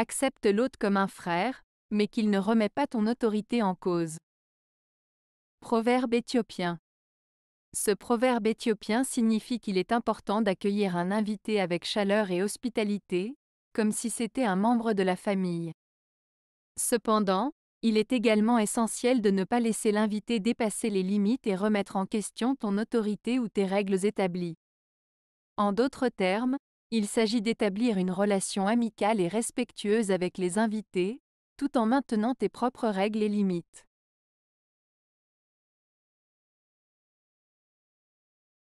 Accepte l'autre comme un frère, mais qu'il ne remet pas ton autorité en cause. Proverbe éthiopien. Ce proverbe éthiopien signifie qu'il est important d'accueillir un invité avec chaleur et hospitalité, comme si c'était un membre de la famille. Cependant, il est également essentiel de ne pas laisser l'invité dépasser les limites et remettre en question ton autorité ou tes règles établies. En d'autres termes, il s'agit d'établir une relation amicale et respectueuse avec les invités, tout en maintenant tes propres règles et limites.